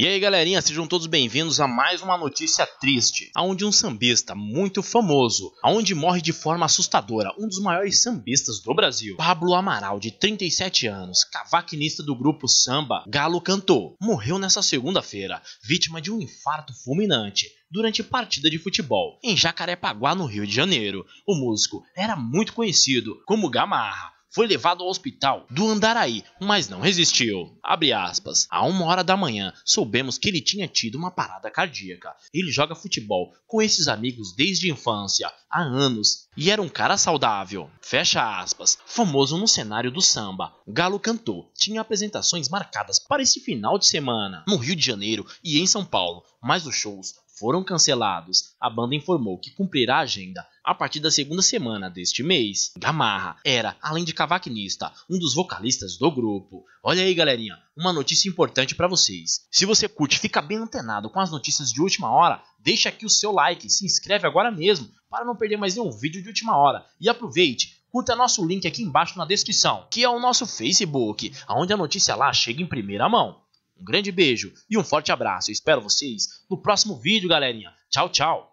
E aí galerinha, sejam todos bem-vindos a mais uma notícia triste, aonde um sambista muito famoso, aonde morre de forma assustadora um dos maiores sambistas do Brasil, Pablo Amaral, de 37 anos, cavaquinista do grupo Samba Galo Cantou, morreu nesta segunda-feira, vítima de um infarto fulminante durante partida de futebol em Jacarepaguá, no Rio de Janeiro. O músico era muito conhecido como Gamarra foi levado ao hospital do Andaraí, mas não resistiu. Abre aspas. A uma hora da manhã, soubemos que ele tinha tido uma parada cardíaca. Ele joga futebol com esses amigos desde a infância, há anos, e era um cara saudável. Fecha aspas. Famoso no cenário do samba, Galo cantou. Tinha apresentações marcadas para esse final de semana no Rio de Janeiro e em São Paulo, mas os shows foram cancelados. A banda informou que cumprirá a agenda a partir da segunda semana deste mês. Gamarra era, além de cavaquinista, um dos vocalistas do grupo. Olha aí, galerinha, uma notícia importante para vocês. Se você curte, fica bem antenado com as notícias de última hora, deixa aqui o seu like, se inscreve agora mesmo para não perder mais nenhum vídeo de última hora e aproveite Curta nosso link aqui embaixo na descrição, que é o nosso Facebook, onde a notícia lá chega em primeira mão. Um grande beijo e um forte abraço. Eu espero vocês no próximo vídeo, galerinha. Tchau, tchau.